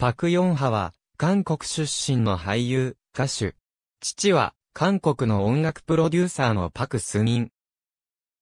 パク・ヨンハは、韓国出身の俳優、歌手。父は、韓国の音楽プロデューサーのパク・スニン。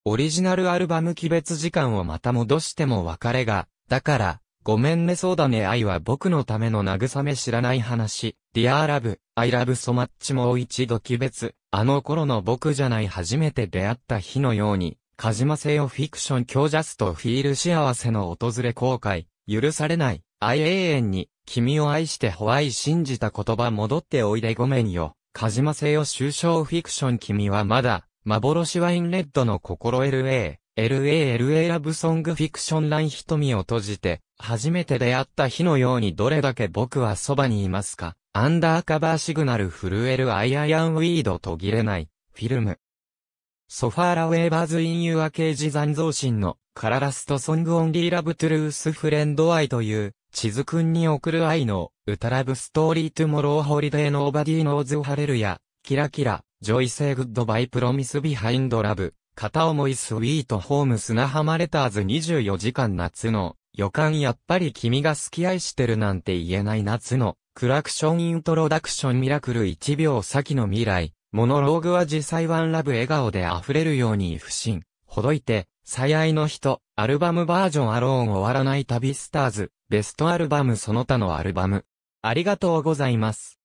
オリジナルアルバム鬼別時間をまた戻しても別れが、だから、ごめんねそうだね愛は僕のための慰め知らない話、Dear Love, I Love So Much もう一度鬼別、あの頃の僕じゃない初めて出会った日のように、カジマセヨフィクション今日ジャストフィール幸せの訪れ後悔、許されない、愛永遠に、君を愛してホワイ信じた言葉戻っておいでごめんよ。カジマセよ終章フィクション君はまだ、幻ワインレッドの心 LA、LA、LA ラブソングフィクションライン瞳を閉じて、初めて出会った日のようにどれだけ僕はそばにいますか。アンダーカバーシグナル震えるアイアイアンウィード途切れない、フィルム。ソファーラウェーバーズ・イン・ユア・ケージ・残像ンのカララスト・ソング・オンリー・ラブ・トゥルース・フレンド・アイという地図くんに送る愛の、歌ラブストーリートゥモローホリデーノーバディーノーズハレルヤ、キラキラ、ジョイセイグッドバイプロミスビハインドラブ、片思いスウィートホーム砂浜レターズ24時間夏の、予感やっぱり君が好き愛してるなんて言えない夏の、クラクションイントロダクションミラクル1秒先の未来、モノローグは実際ワンラブ笑顔で溢れるように不信、ほどいて、最愛の人、アルバムバージョンアローン終わらない旅スターズ、ベストアルバムその他のアルバム。ありがとうございます。